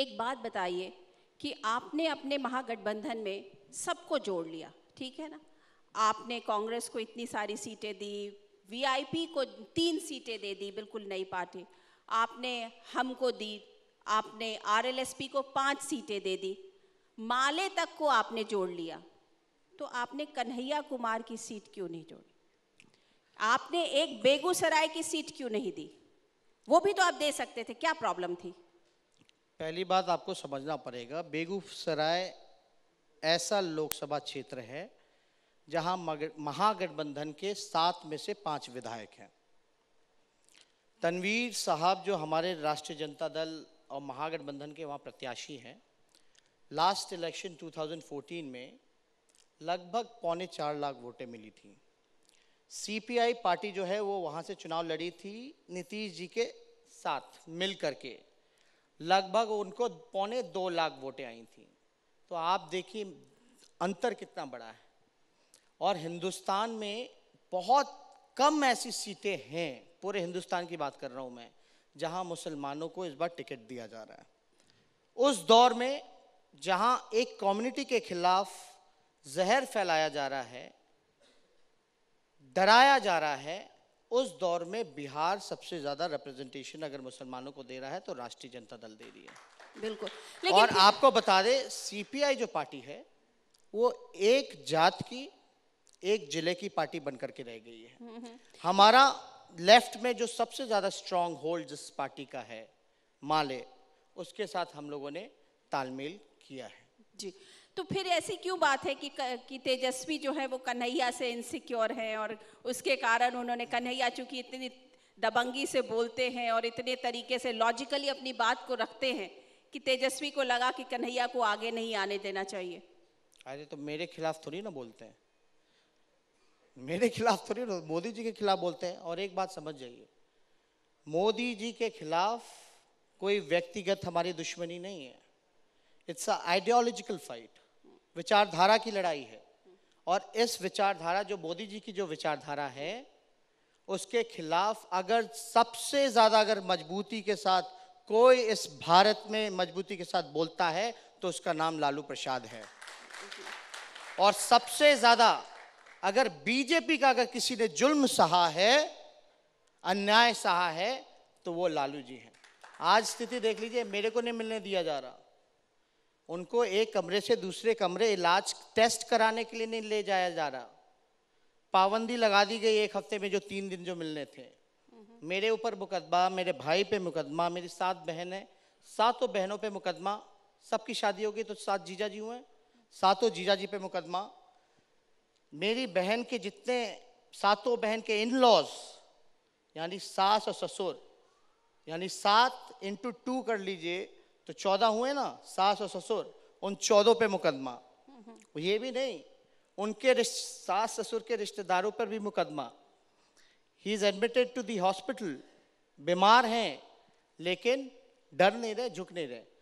एक बात बताइए कि आपने अपने महागठबंधन में सबको जोड़ लिया ठीक है ना आपने कांग्रेस को इतनी सारी सीटें दी वीआईपी को तीन सीटें दे दी बिल्कुल नई पार्टी आपने हमको दी आपने आरएलएसपी को पांच सीटें दे दी माले तक को आपने जोड़ लिया तो आपने कन्हैया कुमार की सीट क्यों नहीं जोड़ी आपने एक बेगूसराय की सीट क्यों नहीं दी वो भी तो आप दे सकते थे क्या प्रॉब्लम थी पहली बात आपको समझना पड़ेगा बेगूसराय ऐसा लोकसभा क्षेत्र है जहां महागठबंधन के सात में से पांच विधायक हैं तनवीर साहब जो हमारे राष्ट्रीय जनता दल और महागठबंधन के वहाँ प्रत्याशी हैं लास्ट इलेक्शन 2014 में लगभग पौने चार लाख वोटें मिली थी सीपीआई पार्टी जो है वो वहाँ से चुनाव लड़ी थी नीतीश जी के साथ मिल करके लगभग उनको पौने दो लाख वोटें आई थी तो आप देखिए अंतर कितना बड़ा है और हिंदुस्तान में बहुत कम ऐसी सीटें हैं पूरे हिंदुस्तान की बात कर रहा हूं मैं जहां मुसलमानों को इस बार टिकट दिया जा रहा है उस दौर में जहां एक कम्युनिटी के खिलाफ जहर फैलाया जा रहा है डराया जा रहा है उस दौर में बिहार सबसे ज्यादा रिप्रेजेंटेशन अगर मुसलमानों को दे रहा है तो राष्ट्रीय जनता दल दे रही है बिल्कुल लेकिन और आपको बता दें सीपीआई जो पार्टी है वो एक जात की एक जिले की पार्टी बनकर के रह गई है हम्म, हम्म। हमारा लेफ्ट में जो सबसे ज्यादा स्ट्रांग होल्ड जिस पार्टी का है माले उसके साथ हम लोगों ने तालमेल किया है जी तो फिर ऐसी क्यों बात है कि कि तेजस्वी जो है वो कन्हैया से इनसिक्योर हैं और उसके कारण उन्होंने कन्हैया चूंकि इतनी दबंगी से बोलते हैं और इतने तरीके से लॉजिकली अपनी बात को रखते हैं कि तेजस्वी को लगा कि कन्हैया को आगे नहीं आने देना चाहिए अरे तो मेरे खिलाफ थोड़ी ना बोलते हैं मेरे खिलाफ थोड़ी ना मोदी जी के खिलाफ बोलते हैं और एक बात समझ जाइए मोदी जी के खिलाफ कोई व्यक्तिगत हमारी दुश्मनी नहीं है इट्स अ आइडियोलॉजिकल फाइट विचारधारा की लड़ाई है और इस विचारधारा जो मोदी जी की जो विचारधारा है उसके खिलाफ अगर सबसे ज़्यादा अगर मजबूती के साथ कोई इस भारत में मजबूती के साथ बोलता है तो उसका नाम लालू प्रसाद है और सबसे ज़्यादा अगर बीजेपी का अगर किसी ने जुल्म सहा है अन्याय सहा है तो वो लालू जी हैं आज स्थिति देख लीजिए मेरे को नहीं मिलने दिया जा रहा उनको एक कमरे से दूसरे कमरे इलाज टेस्ट कराने के लिए नहीं ले जाया जा रहा पाबंदी लगा दी गई एक हफ्ते में जो तीन दिन जो मिलने थे मेरे ऊपर मुकदमा मेरे भाई पे मुकदमा मेरी सात बहन है सातों बहनों पे मुकदमा सबकी शादी हो गई तो सात जीजा जी हुए सातों जीजा जी पे मुकदमा मेरी बहन के जितने सातों बहन के इन लॉज यानी सास और ससुर यानी सात इंटू टू कर लीजिए तो चौदह हुए ना सास और ससुर उन चौदह पे मुकदमा ये भी नहीं उनके सास ससुर के रिश्तेदारों पर भी मुकदमा ही is admitted to the hospital बीमार हैं लेकिन डर नहीं रहे झुक नहीं रहे